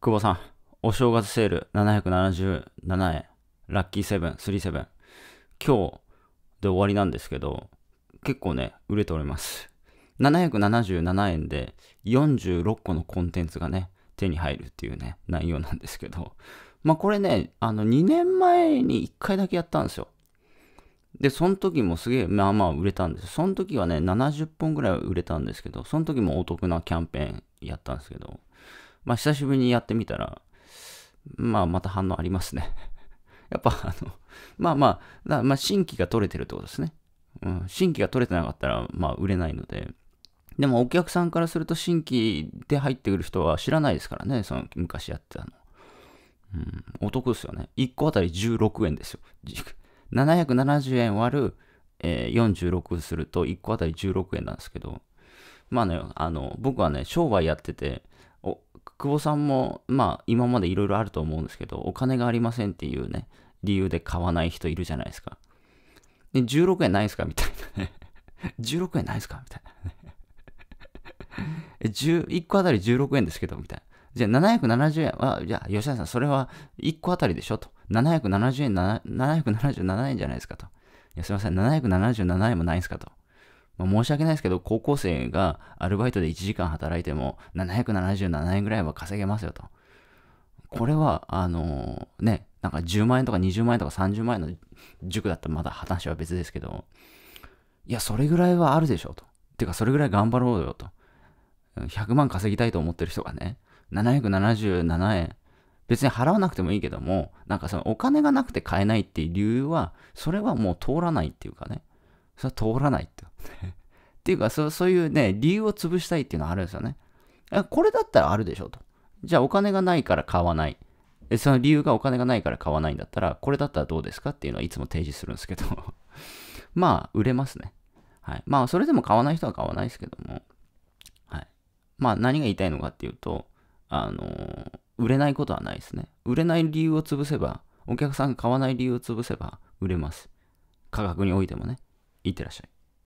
久保さん、お正月セール777円、ラッキーセブン、スリーセブン。今日で終わりなんですけど、結構ね、売れております。777円で46個のコンテンツがね、手に入るっていうね、内容なんですけど、まあこれね、あの2年前に1回だけやったんですよ。で、その時もすげえ、まあまあ売れたんです。その時はね、70本ぐらい売れたんですけど、その時もお得なキャンペーンやったんですけど、まあ、久しぶりにやってみたら、まあ、また反応ありますね。やっぱ、あの、まあまあ、まあ、新規が取れてるってことですね。うん、新規が取れてなかったら、まあ、売れないので。でも、お客さんからすると、新規で入ってくる人は知らないですからね、その、昔やってたの。うん、お得ですよね。1個あたり16円ですよ。770 円割る、えー、46すると1個あたり16円なんですけど、まあね、あの、僕はね、商売やってて、久保さんも、まあ、今までいろいろあると思うんですけど、お金がありませんっていうね、理由で買わない人いるじゃないですか。で、16円ないですかみたいなね。16 円ないですかみたいなね。1 個あたり16円ですけど、みたいな。じゃあ770円は、じゃあ吉田さん、それは1個あたりでしょと。770円、777円じゃないですかと。いや、すいません、777円もないんですかと。まあ、申し訳ないですけど、高校生がアルバイトで1時間働いても777円ぐらいは稼げますよと。これは、あのー、ね、なんか10万円とか20万円とか30万円の塾だったらまだ話は別ですけど、いや、それぐらいはあるでしょと。てか、それぐらい頑張ろうよと。100万稼ぎたいと思ってる人がね、777円。別に払わなくてもいいけども、なんかそのお金がなくて買えないっていう理由は、それはもう通らないっていうかね。それは通らないと。て。っていうかそ、そういうね、理由を潰したいっていうのはあるんですよね。これだったらあるでしょと。じゃあお金がないから買わない。その理由がお金がないから買わないんだったら、これだったらどうですかっていうのはいつも提示するんですけど まあ、売れますね。はい。まあ、それでも買わない人は買わないですけども。はい。まあ、何が言いたいのかっていうと、あのー、売れないことはないですね。売れない理由を潰せば、お客さんが買わない理由を潰せば売れます。価格においてもね。いってらっしゃい。